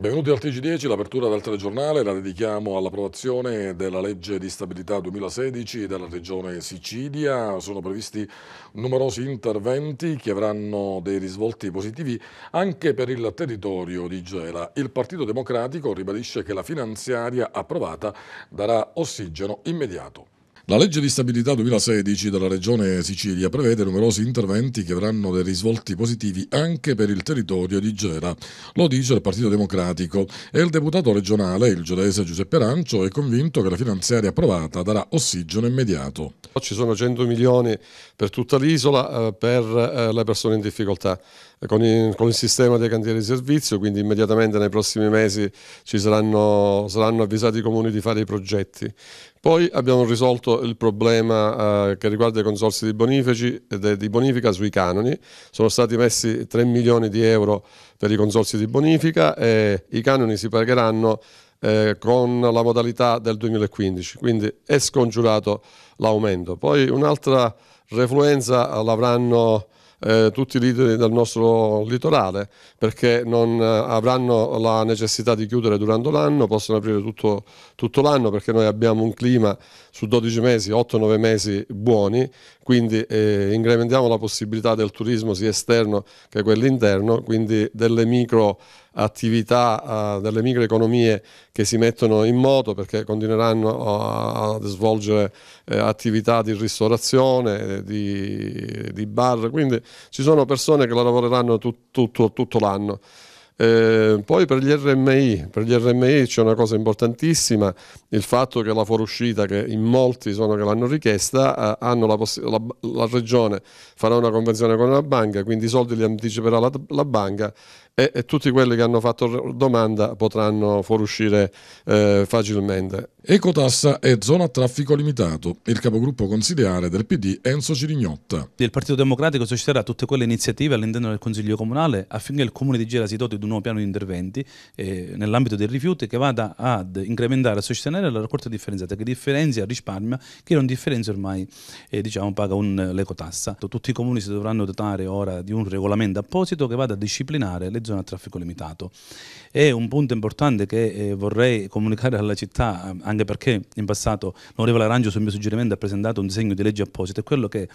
Benvenuti al TG10, l'apertura del telegiornale la dedichiamo all'approvazione della legge di stabilità 2016 della regione Sicilia. Sono previsti numerosi interventi che avranno dei risvolti positivi anche per il territorio di Gela. Il Partito Democratico ribadisce che la finanziaria approvata darà ossigeno immediato. La legge di stabilità 2016 della Regione Sicilia prevede numerosi interventi che avranno dei risvolti positivi anche per il territorio di Gera. Lo dice il Partito Democratico e il deputato regionale, il gelese Giuseppe Arancio, è convinto che la finanziaria approvata darà ossigeno immediato. Ci sono 100 milioni per tutta l'isola eh, per eh, le persone in difficoltà. Con il, con il, sistema dei cantieri di servizio, quindi immediatamente nei prossimi mesi ci saranno, saranno avvisati i comuni di fare i progetti. Poi abbiamo risolto il problema eh, che riguarda i consorsi di, bonifici, de, di bonifica sui canoni, sono stati messi 3 milioni di euro per i consorsi di bonifica e i canoni si pagheranno eh, con la modalità del 2015, quindi è scongiurato l'aumento. Poi un'altra refluenza l'avranno eh, tutti i leader del nostro litorale perché non eh, avranno la necessità di chiudere durante l'anno, possono aprire tutto, tutto l'anno perché noi abbiamo un clima su 12 mesi, 8-9 mesi buoni, quindi eh, incrementiamo la possibilità del turismo sia esterno che quello interno, quindi delle micro attività uh, delle microeconomie che si mettono in moto perché continueranno a, svolgere eh, attività di ristorazione, di, di, bar, quindi ci sono persone che lavoreranno tut, tutto, tutto l'anno. Eh, poi per gli, RMI, per gli RMI c'è una cosa importantissima, il fatto che la fuoriuscita, che in molti sono che l'hanno richiesta, eh, la, la, la, regione farà una convenzione con la banca, quindi i soldi li anticiperà la, la banca e, e, tutti quelli che hanno fatto domanda potranno fuoriuscire eh, facilmente. Ecotassa e zona traffico limitato. Il capogruppo consigliare del PD Enzo Cirignotta. Il Partito Democratico susciterà tutte quelle iniziative all'interno del Consiglio Comunale affinché il Comune di Gera si doti di un nuovo piano di interventi eh, nell'ambito dei rifiuti che vada ad incrementare e sostenere la raccolta differenziata che differenzia, risparmia, chi non differenzia ormai eh, diciamo, paga l'ecotassa. Tutti i comuni si dovranno dotare ora di un regolamento apposito che vada a disciplinare le le zone a traffico limitato. È un punto importante che eh, vorrei comunicare alla città, eh, anche perché in passato l'onorevole Arangio sul mio suggerimento ha presentato un disegno di legge apposito, è quello che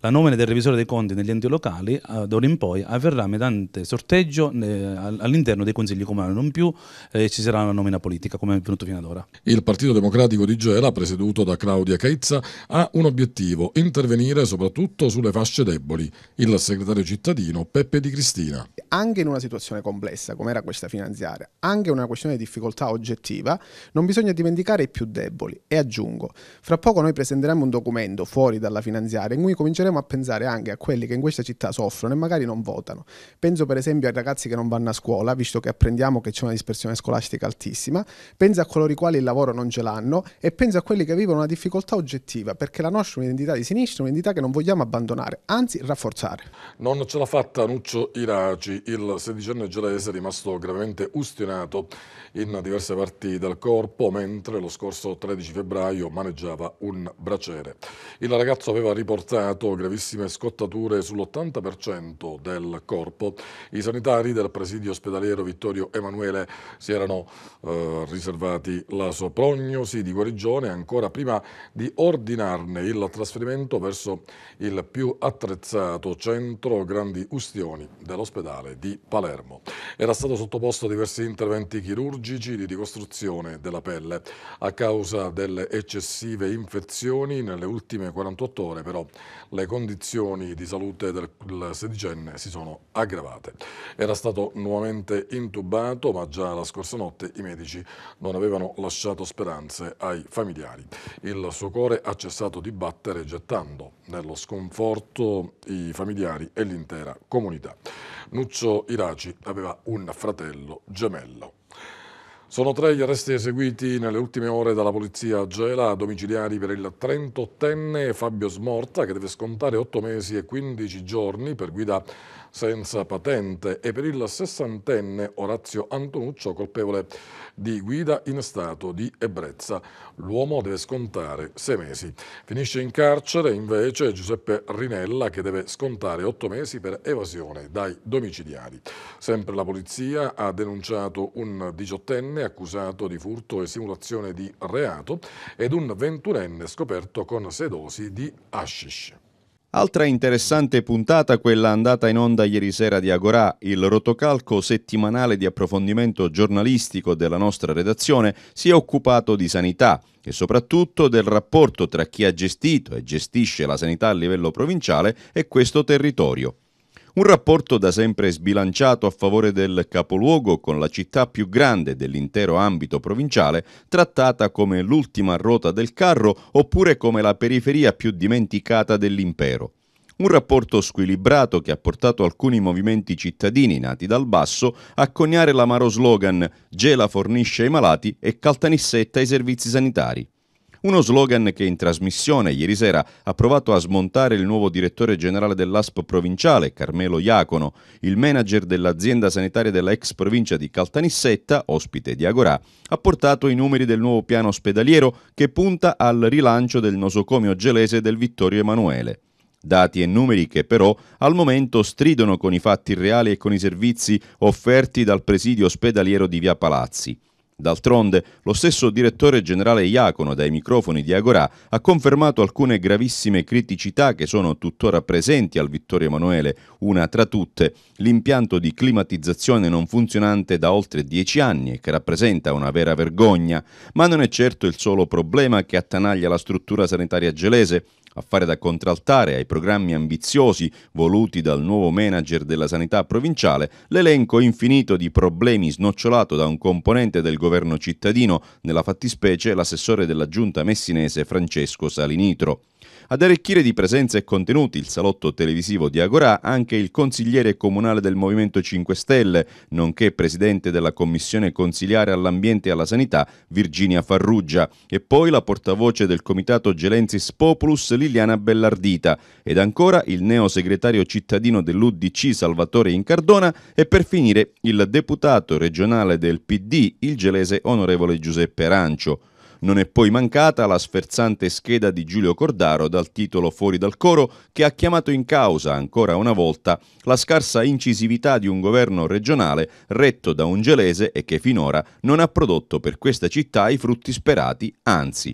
la nomina del revisore dei conti negli enti locali eh, d'ora in poi avverrà mediante sorteggio eh, all'interno dei consigli comunali, non più eh, ci sarà una nomina politica come è avvenuto fino ad ora. Il Partito Democratico di Gela, presieduto da Claudia Caizza, ha un obiettivo, intervenire soprattutto sulle fasce deboli. Il segretario cittadino Peppe Di Cristina. Anche in una situazione situazione complessa come era questa finanziaria, anche una questione di difficoltà oggettiva, non bisogna dimenticare i più deboli. E aggiungo, fra poco noi presenteremo un documento fuori dalla finanziaria in cui cominceremo a pensare anche a quelli che in questa città soffrono e magari non votano. Penso per esempio ai ragazzi che non vanno a scuola, visto che apprendiamo che c'è una dispersione scolastica altissima, penso a coloro i quali il lavoro non ce l'hanno e penso a quelli che vivono una difficoltà oggettiva, perché la nostra è un'identità di sinistra, un'identità che non vogliamo abbandonare, anzi rafforzare. Non ce l'ha fatta Nuccio Iraci, il 16 tredicenne gelese è rimasto gravemente ustionato in diverse parti del corpo, mentre lo scorso 13 febbraio maneggiava un braciere. Il ragazzo aveva riportato gravissime scottature sull'80% del corpo. I sanitari del presidio ospedaliero Vittorio Emanuele si erano eh, riservati la sua prognosi di guarigione ancora prima di ordinarne il trasferimento verso il più attrezzato centro grandi ustioni dell'ospedale di Palermo. Palermo. Era stato sottoposto a diversi interventi chirurgici di ricostruzione della pelle. A causa delle eccessive infezioni, nelle ultime 48 ore però le condizioni di salute del sedicenne si sono aggravate. Era stato nuovamente intubato, ma già la scorsa notte i medici non avevano lasciato speranze ai familiari. Il suo cuore ha cessato di battere gettando nello sconforto i familiari e l'intera comunità. Nuccio Iraci aveva un fratello gemello. Sono tre gli arresti eseguiti nelle ultime ore dalla polizia a Gela, domiciliari per il 38enne Fabio Smorta che deve scontare 8 mesi e 15 giorni per guida senza patente e per il 60enne Orazio Antonuccio colpevole di guida in stato di ebbrezza. L'uomo deve scontare 6 mesi. Finisce in carcere invece Giuseppe Rinella che deve scontare 8 mesi per evasione dai domiciliari. Sempre la polizia ha denunciato un 18enne 23 accusato di furto e simulazione di reato ed un 21 scoperto con sedosi di hashish. Altra interessante puntata quella andata in onda ieri sera di Agorà, il rotocalco settimanale di approfondimento giornalistico della nostra redazione si è occupato di sanità e soprattutto del rapporto tra chi ha gestito e gestisce la sanità a livello provinciale e questo territorio. Un rapporto da sempre sbilanciato a favore del capoluogo con la città più grande dell'intero ambito provinciale, trattata come l'ultima ruota del carro oppure come la periferia più dimenticata dell'impero. Un rapporto squilibrato che ha portato alcuni movimenti cittadini nati dal basso a coniare l'amaro slogan Gela fornisce ai malati e Caltanissetta i servizi sanitari. Uno slogan che in trasmissione ieri sera ha provato a smontare il nuovo direttore generale dell'ASP provinciale, Carmelo Iacono, il manager dell'azienda sanitaria della ex provincia di Caltanissetta, ospite di Agorà, ha portato i numeri del nuovo piano ospedaliero che punta al rilancio del nosocomio gelese del Vittorio Emanuele. Dati e numeri che però al momento stridono con i fatti reali e con i servizi offerti dal presidio ospedaliero di Via Palazzi. D'altronde, lo stesso direttore generale Iacono dai microfoni di Agorà ha confermato alcune gravissime criticità che sono tuttora presenti al Vittorio Emanuele, una tra tutte l'impianto di climatizzazione non funzionante da oltre dieci anni che rappresenta una vera vergogna, ma non è certo il solo problema che attanaglia la struttura sanitaria gelese, a fare da contraltare ai programmi ambiziosi voluti dal nuovo manager della sanità provinciale, l'elenco infinito di problemi snocciolato da un componente del governo cittadino, nella fattispecie l'assessore della giunta messinese Francesco Salinitro. Ad arricchire di presenza e contenuti il salotto televisivo di Agorà anche il consigliere comunale del Movimento 5 Stelle, nonché presidente della Commissione Consiliare all'Ambiente e alla Sanità, Virginia Farrugia, e poi la portavoce del Comitato Gelensis Populus, Liliana Bellardita, ed ancora il neo segretario cittadino dell'UDC Salvatore Incardona e per finire il deputato regionale del PD, il gelese onorevole Giuseppe Arancio. Non è poi mancata la sferzante scheda di Giulio Cordaro dal titolo Fuori dal coro che ha chiamato in causa ancora una volta la scarsa incisività di un governo regionale retto da un gelese e che finora non ha prodotto per questa città i frutti sperati, anzi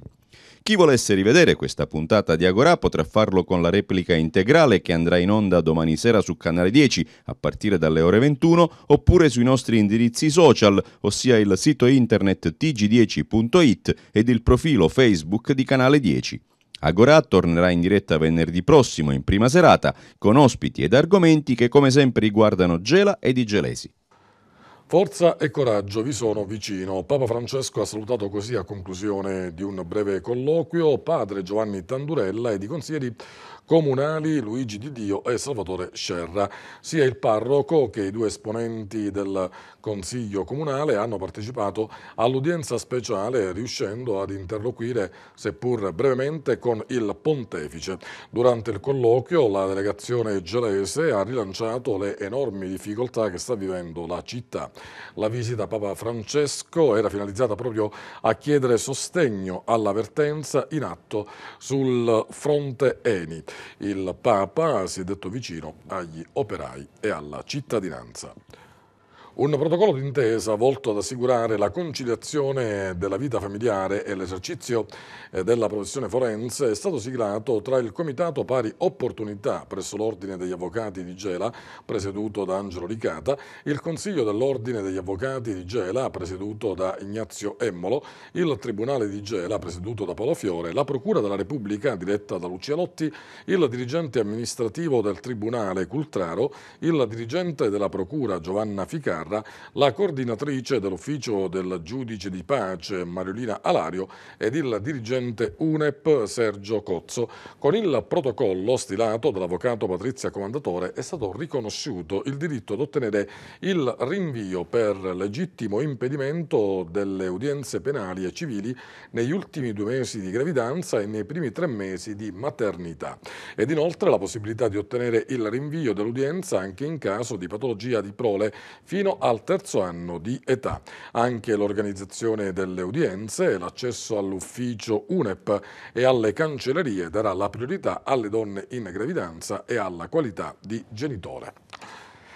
chi volesse rivedere questa puntata di Agora potrà farlo con la replica integrale che andrà in onda domani sera su Canale 10 a partire dalle ore 21 oppure sui nostri indirizzi social, ossia il sito internet tg10.it ed il profilo Facebook di Canale 10. Agora tornerà in diretta venerdì prossimo in prima serata con ospiti ed argomenti che come sempre riguardano Gela ed i gelesi. Forza e coraggio vi sono vicino. Papa Francesco ha salutato così a conclusione di un breve colloquio padre Giovanni Tandurella ed i consiglieri comunali Luigi Di Dio e Salvatore Scerra. Sia il parroco che i due esponenti del Consiglio Comunale hanno partecipato all'udienza speciale riuscendo ad interloquire, seppur brevemente, con il pontefice. Durante il colloquio la delegazione gelese ha rilanciato le enormi difficoltà che sta vivendo la città. La visita a Papa Francesco era finalizzata proprio a chiedere sostegno all'avvertenza in atto sul fronte ENI. Il Papa si è detto vicino agli operai e alla cittadinanza. Un protocollo d'intesa volto ad assicurare la conciliazione della vita familiare e l'esercizio eh, della professione forense è stato siglato tra il Comitato Pari Opportunità presso l'Ordine degli Avvocati di Gela, presieduto da Angelo Ricata, il Consiglio dell'Ordine degli Avvocati di Gela, presieduto da Ignazio Emmolo, il Tribunale di Gela, presieduto da Paolo Fiore, la Procura della Repubblica, diretta da Lucia Lotti, il dirigente amministrativo del Tribunale Cultraro, il dirigente della Procura Giovanna Ficardo, Guerra, la coordinatrice dell'ufficio del giudice di pace Mariolina Alario ed il dirigente UNEP Sergio Cozzo. Con il protocollo stilato dall'avvocato Patrizia Comandatore è stato riconosciuto il diritto ad ottenere il rinvio per legittimo impedimento delle udienze penali e civili negli ultimi due mesi di gravidanza e nei primi tre mesi di maternità ed inoltre la possibilità di ottenere il rinvio dell'udienza anche in caso di patologia di prole fino al terzo anno di età. Anche l'organizzazione delle udienze e l'accesso all'ufficio UNEP e alle cancellerie darà la priorità alle donne in gravidanza e alla qualità di genitore.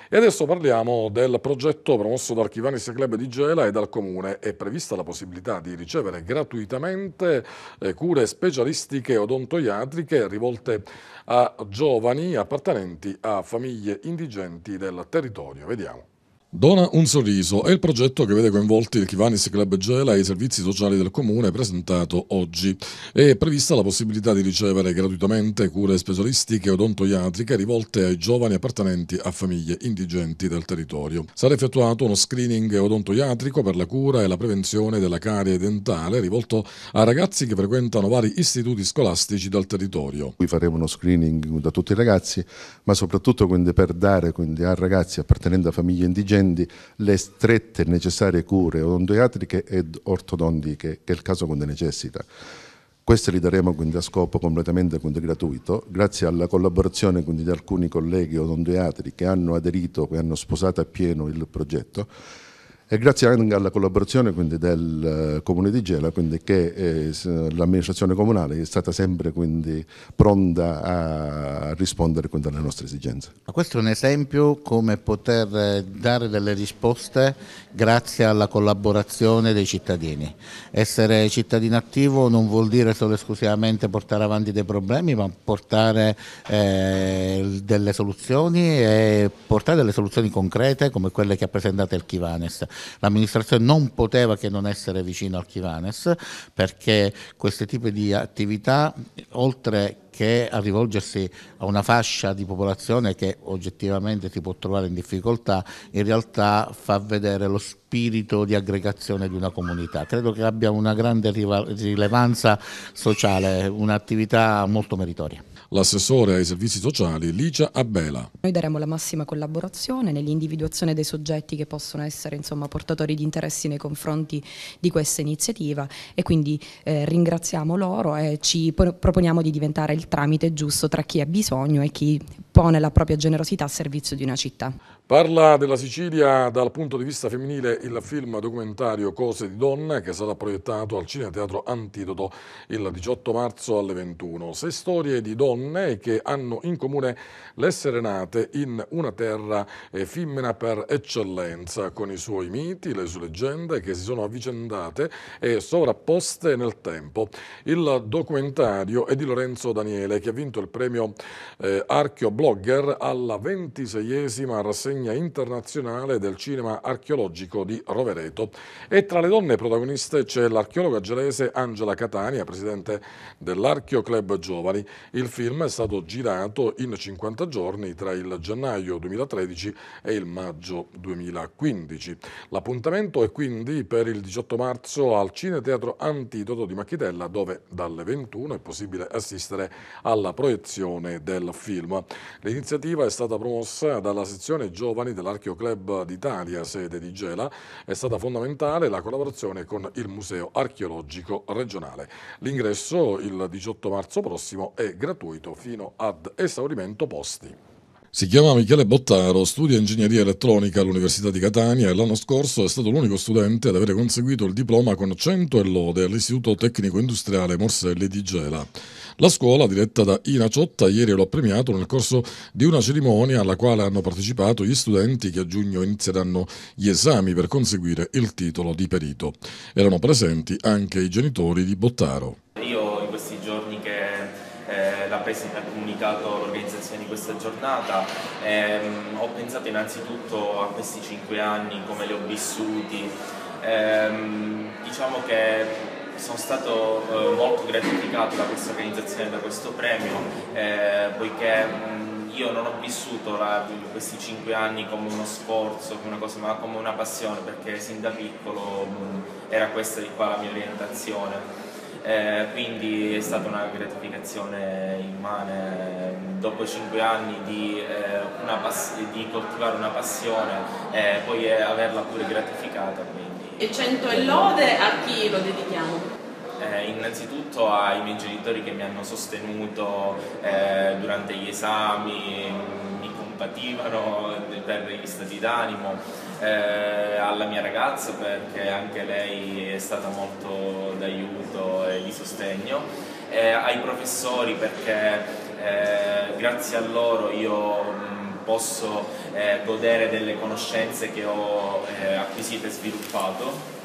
E adesso parliamo del progetto promosso dal Chivanis Club di Gela e dal Comune. È prevista la possibilità di ricevere gratuitamente eh, cure specialistiche odontoiatriche rivolte a giovani appartenenti a famiglie indigenti del territorio. Vediamo. Dona un sorriso è il progetto che vede coinvolti il Chivanis Club Gela e i servizi sociali del comune presentato oggi. È prevista la possibilità di ricevere gratuitamente cure specialistiche odontoiatriche rivolte ai giovani appartenenti a famiglie indigenti del territorio. Sarà effettuato uno screening odontoiatrico per la cura e la prevenzione della carie dentale rivolto a ragazzi che frequentano vari istituti scolastici del territorio. Qui faremo uno screening da tutti i ragazzi, ma soprattutto per dare a ragazzi appartenenti a famiglie indigenti prevedendi le strette e necessarie cure odontoiatriche ed ortodontiche che il caso ne necessita. Queste li daremo quindi a scopo completamente gratuito, grazie alla collaborazione di alcuni colleghi odontoiatri che hanno aderito, e hanno sposato appieno il progetto e grazie anche alla collaborazione quindi, del eh, Comune di Gela, quindi, che eh, l'amministrazione comunale è stata sempre quindi, pronta a rispondere quindi, alle nostre esigenze. Questo è un esempio come poter eh, dare delle risposte grazie alla collaborazione dei cittadini. Essere cittadino attivo non vuol dire solo esclusivamente portare avanti dei problemi, ma portare eh, delle soluzioni e portare delle soluzioni concrete come quelle che ha presentato il Chivanes l'amministrazione non poteva che non essere vicino al Chivanes perché questi tipi di attività, oltre che a rivolgersi a una fascia di popolazione che oggettivamente si può trovare in difficoltà, in realtà fa vedere lo spirito di aggregazione di una comunità. Credo che abbia una grande rilevanza sociale, un'attività molto meritoria l'assessore ai servizi sociali Licia Abela. Noi daremo la massima collaborazione nell'individuazione dei soggetti che possono essere insomma, portatori di interessi nei confronti di questa iniziativa e quindi eh, ringraziamo loro e ci proponiamo di diventare il tramite giusto tra chi ha bisogno e chi pone la propria generosità a servizio di una città. Parla della Sicilia dal punto di vista femminile il film documentario Cose di donne che sarà proiettato al Cinema Teatro Antidoto il 18 marzo alle 21. Sei storie di donne che hanno in comune l'essere nate in una terra eh, femmina per eccellenza, con i suoi miti, le sue leggende che si sono avvicendate e sovrapposte nel tempo. Il documentario è di Lorenzo Daniele che ha vinto il premio eh, Archeo Blogger alla ventiseiesima rassegna rassegna internazionale del cinema archeologico di Rovereto. E tra le donne protagoniste c'è l'archeologa gelese Angela Catania, presidente dell'Archeo Club Giovani. Il film è stato girato in 50 giorni tra il gennaio 2013 e il maggio 2015. L'appuntamento è quindi per il 18 marzo al Cineteatro Antidoto di Macchitella, dove dalle 21 è possibile assistere alla proiezione del film. L'iniziativa è stata promossa dalla sezione giovani giovani dell'Archeo Club d'Italia, sede di Gela, è stata fondamentale la collaborazione con il Museo Archeologico Regionale. L'ingresso il 18 marzo prossimo è gratuito fino ad esaurimento posti. Si chiama Michele Bottaro, studia ingegneria elettronica all'Università di Catania e l'anno scorso è stato l'unico studente ad avere conseguito il diploma con 100 e lode all'Istituto Tecnico Industriale Morselli di Gela. La scuola, diretta da Ina Ciotta, ieri lo ha premiato nel corso di una cerimonia alla quale hanno partecipato gli studenti che a giugno inizieranno gli esami per conseguire il titolo di perito. Erano presenti anche i genitori di Bottaro. Io in questi giorni che eh, la Presi ha comunicato l'organizzazione di questa giornata, ehm, ho pensato innanzitutto a questi cinque anni, come li ho vissuti, ehm, diciamo che sono stato eh, molto gratificato da questa organizzazione, da questo premio, eh, poiché mh, io non ho vissuto la, questi cinque anni come uno sforzo, come una cosa, ma come una passione, perché sin da piccolo mh, era questa di qua la mia orientazione. Eh, quindi è stata una gratificazione immane dopo cinque anni di, eh, di coltivare una passione e eh, poi averla pure gratificata. Quindi e 100 e lode a chi lo dedichiamo? Eh, innanzitutto ai miei genitori che mi hanno sostenuto eh, durante gli esami, mi compativano per gli stati d'animo, eh, alla mia ragazza perché anche lei è stata molto d'aiuto e di sostegno, eh, ai professori perché eh, grazie a loro io posso eh, godere delle conoscenze che ho eh, acquisito e sviluppato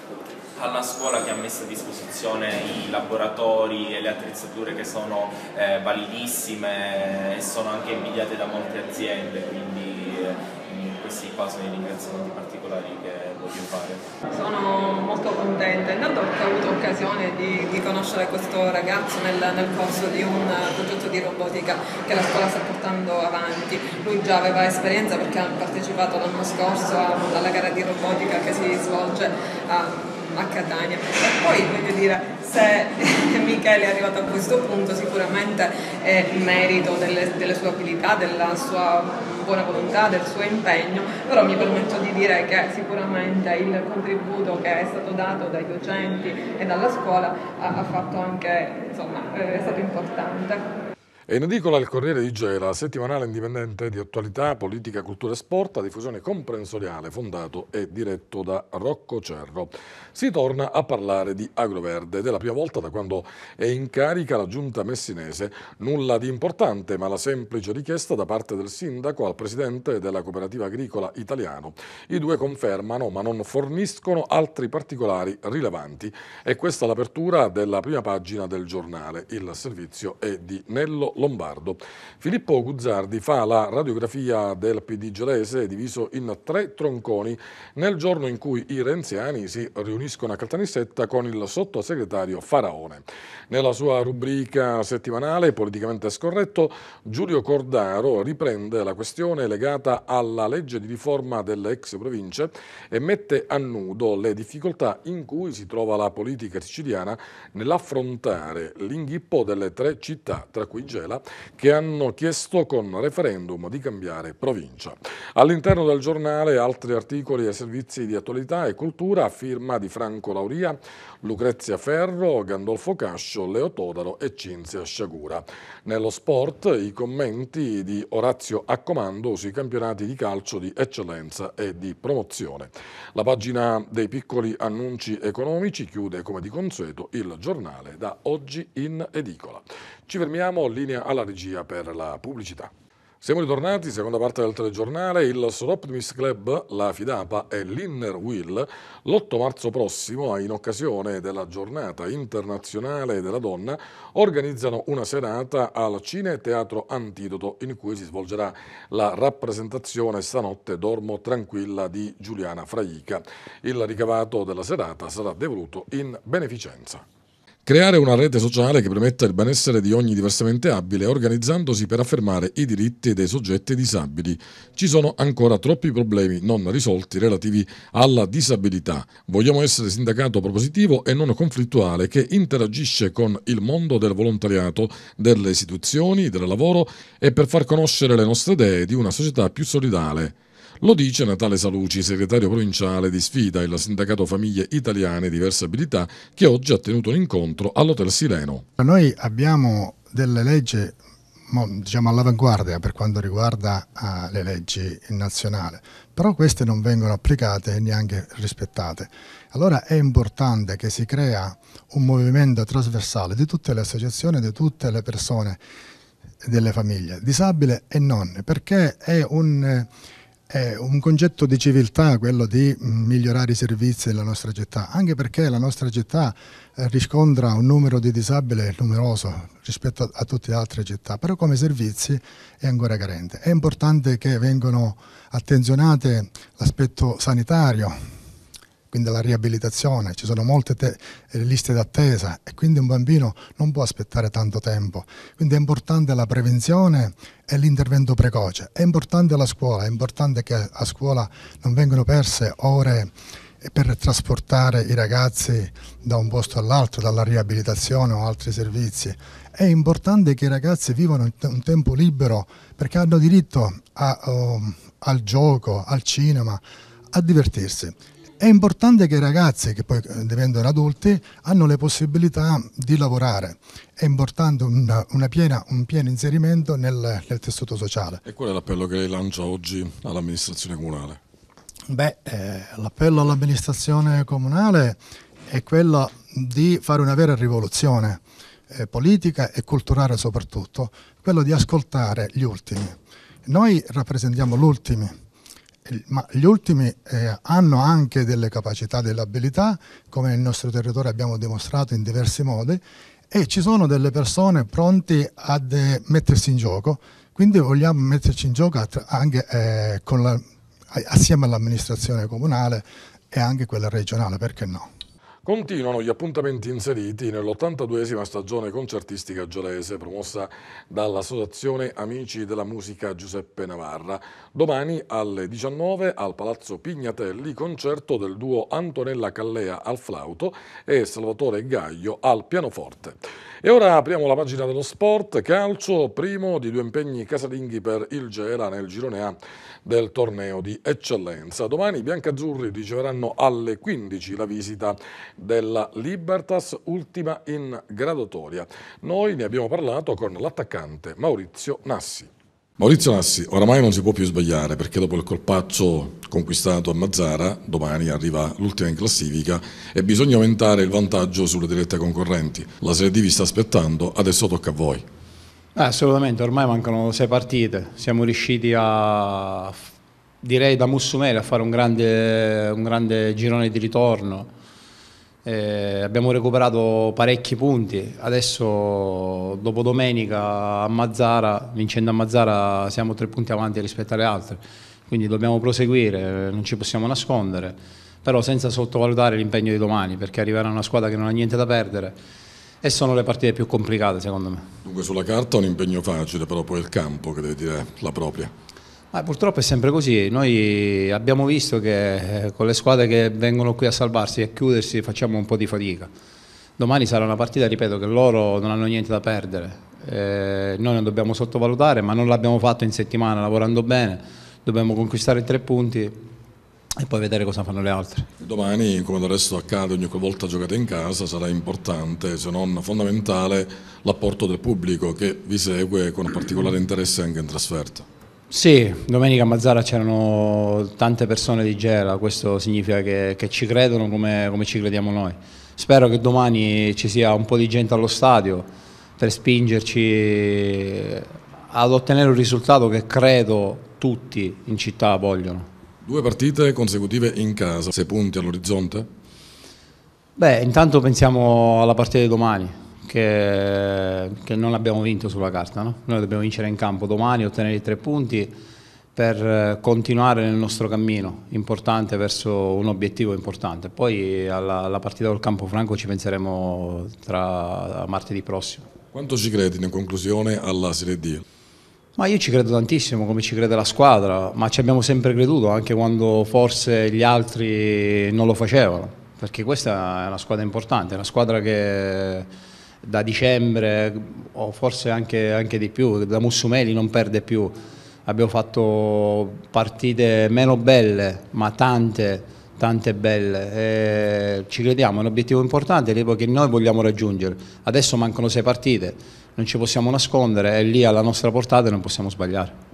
alla scuola che ha messo a disposizione i laboratori e le attrezzature che sono eh, validissime e sono anche invidiate da molte aziende, quindi eh, questi qua sono i ringraziamenti particolari che voglio fare. Sono molto contenta, intanto ho avuto occasione di, di conoscere questo ragazzo nel, nel, corso di un progetto di robotica che la scuola sta portando avanti. Lui già aveva esperienza perché ha partecipato l'anno scorso alla gara di robotica che si svolge a a Catania. E poi voglio dire, se Michele è arrivato a questo punto sicuramente è merito delle, delle sue abilità, della sua buona volontà, del suo impegno, però mi permetto di dire che sicuramente il contributo che è stato dato dai docenti e dalla scuola ha, fatto anche, insomma, eh, è stato importante. È in edicola il Corriere di Gela, settimanale indipendente di attualità, politica, cultura e sport, a diffusione comprensoriale, fondato e diretto da Rocco Cerro. Si torna a parlare di Agroverde, ed è la prima volta da quando è in carica la giunta messinese. Nulla di importante, ma la semplice richiesta da parte del sindaco al presidente della cooperativa agricola italiano. I due confermano, ma non forniscono altri particolari rilevanti. E questa è l'apertura della prima pagina del giornale. Il servizio è di Nello lombardo. Filippo Guzzardi fa la radiografia del PD gelese diviso in tre tronconi nel giorno in cui i renziani si riuniscono a Caltanissetta con il sottosegretario Faraone. Nella sua rubrica settimanale Politicamente scorretto Giulio Cordaro riprende la questione legata alla legge di riforma delle ex province e mette a nudo le difficoltà in cui si trova la politica siciliana nell'affrontare l'inghippo delle tre città, tra cui Gela Venezuela che hanno chiesto con referendum di cambiare provincia. All'interno del giornale altri articoli e servizi di attualità e cultura a firma di Franco Lauria, Lucrezia Ferro, Gandolfo Cascio, Leo Todaro e Cinzia Sciagura. Nello sport i commenti di Orazio Accomando sui campionati di calcio di eccellenza e di promozione. La pagina dei piccoli annunci economici chiude come di consueto il giornale da oggi in edicola. Ci fermiamo, linea Antonia alla regia per la pubblicità. Siamo ritornati, seconda parte del telegiornale, il Soroptimis Club, la Fidapa e l'Inner Will, l'8 marzo prossimo, in occasione della giornata internazionale della donna, organizzano una serata al Cine Teatro Antidoto in cui si svolgerà la rappresentazione Stanotte Dormo Tranquilla di Giuliana Fraica. Il ricavato della serata sarà devoluto in beneficenza creare una rete sociale che permetta il benessere di ogni diversamente abile, organizzandosi per affermare i diritti dei soggetti disabili. Ci sono ancora troppi problemi non risolti relativi alla disabilità. Vogliamo essere sindacato propositivo e non conflittuale che interagisce con il mondo del volontariato, delle istituzioni, del lavoro e per far conoscere le nostre idee di una società più solidale. Lo dice Natale Saluci, segretario provinciale di Sfida, il sindacato famiglie italiane diverse abilità, che oggi ha tenuto un incontro all'Hotel Sileno. Noi abbiamo delle leggi diciamo all'avanguardia per quanto riguarda uh, le leggi nazionali, però queste non vengono applicate e neanche rispettate. Allora è importante che si crea un movimento trasversale di tutte le associazioni, di tutte le persone, delle famiglie, disabile e non, perché è un, è un concetto di civiltà quello di mm, migliorare i servizi della nostra città, anche perché la nostra città eh, riscontra un numero di disabili numeroso rispetto a tutte le altre città, però come servizi è ancora carente. È importante che vengano attenzionate l'aspetto sanitario quindi la riabilitazione, ci sono molte eh, liste d'attesa e quindi un bambino non può aspettare tanto tempo. Quindi è importante la prevenzione e l'intervento precoce, è importante la scuola, è importante che a scuola non vengano perse ore per trasportare i ragazzi da un posto all'altro, dalla riabilitazione o altri servizi. È importante che i ragazzi vivano un tempo libero perché hanno diritto a, um, al gioco, al cinema, a divertirsi. È importante che i ragazzi, che poi eh, diventano adulti, hanno le possibilità di lavorare. È importante una, una piena, un pieno inserimento nel, nel tessuto sociale. E qual è l'appello che lei lancia oggi all'amministrazione comunale? Beh, eh, l'appello all'amministrazione comunale è quello di fare una vera rivoluzione eh, politica e culturale soprattutto, quello di ascoltare gli ultimi. Noi rappresentiamo l'ultimo ma gli ultimi eh, hanno anche delle capacità, delle abilità, come nel nostro territorio abbiamo dimostrato in diversi modi, e ci sono delle persone pronte a eh, mettersi in gioco, quindi vogliamo metterci in gioco anche eh, la, assieme all'amministrazione comunale e anche quella regionale, perché no? Continuano gli appuntamenti inseriti nell'82esima stagione concertistica gelese promossa dall'Associazione Amici della Musica Giuseppe Navarra. Domani alle 19 al Palazzo Pignatelli concerto del duo Antonella Callea al flauto e Salvatore Gaglio al pianoforte. E ora apriamo la pagina dello sport, calcio, primo di due impegni casalinghi per il Gera nel girone A del torneo di eccellenza. Domani i biancazzurri riceveranno alle 15 la visita della Libertas, ultima in graduatoria. Noi ne abbiamo parlato con l'attaccante Maurizio Nassi. Maurizio Nassi oramai non si può più sbagliare perché dopo il colpaccio conquistato a Mazzara domani arriva l'ultima in classifica e bisogna aumentare il vantaggio sulle dirette concorrenti. La Serie D vi sta aspettando, adesso tocca a voi. Assolutamente, ormai mancano sei partite, siamo riusciti a direi da Mussumele a fare un grande, un grande girone di ritorno eh, abbiamo recuperato parecchi punti, adesso dopo domenica a Mazzara, vincendo a Mazzara siamo tre punti avanti rispetto alle altre, quindi dobbiamo proseguire, non ci possiamo nascondere, però senza sottovalutare l'impegno di domani perché arriverà una squadra che non ha niente da perdere e sono le partite più complicate secondo me. Dunque sulla carta un impegno facile, però poi è il campo che deve dire la propria. Ma purtroppo è sempre così, noi abbiamo visto che eh, con le squadre che vengono qui a salvarsi e a chiudersi facciamo un po' di fatica. Domani sarà una partita, ripeto, che loro non hanno niente da perdere, eh, noi non dobbiamo sottovalutare, ma non l'abbiamo fatto in settimana lavorando bene, dobbiamo conquistare tre punti e poi vedere cosa fanno le altre. Domani, come del resto accade ogni volta giocate in casa, sarà importante, se non fondamentale, l'apporto del pubblico che vi segue con particolare interesse anche in trasferta. Sì, domenica a Mazzara c'erano tante persone di Gela, questo significa che, che ci credono come, come, ci crediamo noi. Spero che domani ci sia un po' di gente allo stadio per spingerci ad ottenere un risultato che credo tutti in città vogliono. Due partite consecutive in casa, sei punti all'orizzonte? Beh, intanto pensiamo alla partita di domani, che, che non abbiamo vinto sulla carta, no? noi dobbiamo vincere in campo domani, ottenere i tre punti per eh, continuare nel nostro cammino importante verso un obiettivo importante. Poi alla, alla partita col campo franco ci penseremo tra martedì prossimo. Quanto ci credi in conclusione alla Serie D? Ma io ci credo tantissimo, come ci crede la squadra, ma ci abbiamo sempre creduto, anche quando forse gli altri non lo facevano, perché questa è una squadra importante, è una squadra che da dicembre o forse anche, anche di più, da Mussumeli non perde più, abbiamo fatto partite meno belle ma tante, tante belle. E ci crediamo, è un obiettivo importante che noi vogliamo raggiungere. Adesso mancano sei partite, non ci possiamo nascondere, è lì alla nostra portata e non possiamo sbagliare.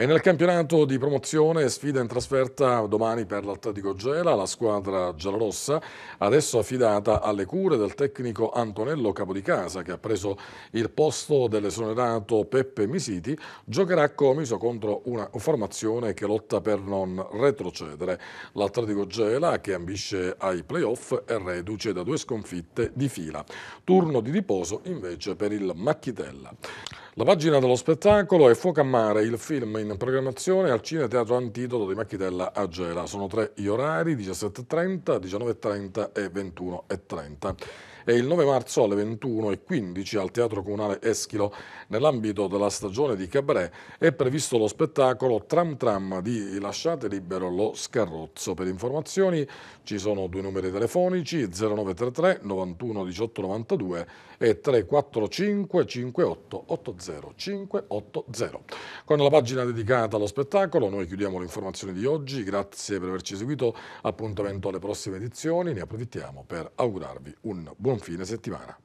E nel campionato di promozione sfida in trasferta domani per l'Atletico Gela, la squadra giallorossa, adesso affidata alle cure del tecnico Antonello Capodicasa che ha preso il posto dell'esonerato Peppe Misiti, giocherà a Comiso contro una formazione che lotta per non retrocedere. L'Atletico Gela che ambisce ai playoff è reduce da due sconfitte di fila. Turno di riposo invece per il Macchitella. La pagina dello spettacolo è Fuoco a mare, il film in programmazione al Cine Teatro Antidoto di Macchitella a Gela. Sono tre gli orari, 17.30, 19.30 e 21.30 e il 9 marzo alle 21.15 al Teatro Comunale Eschilo. Nell'ambito della stagione di Cabaret è previsto lo spettacolo Tram Tram di Lasciate libero lo scarrozzo. Per informazioni ci sono due numeri telefonici 0933 91 18 92 e 345 58 80 580. Con la pagina dedicata allo spettacolo noi chiudiamo le informazioni di oggi, grazie per averci seguito, appuntamento alle prossime edizioni, ne approfittiamo per augurarvi un buon buon fine settimana.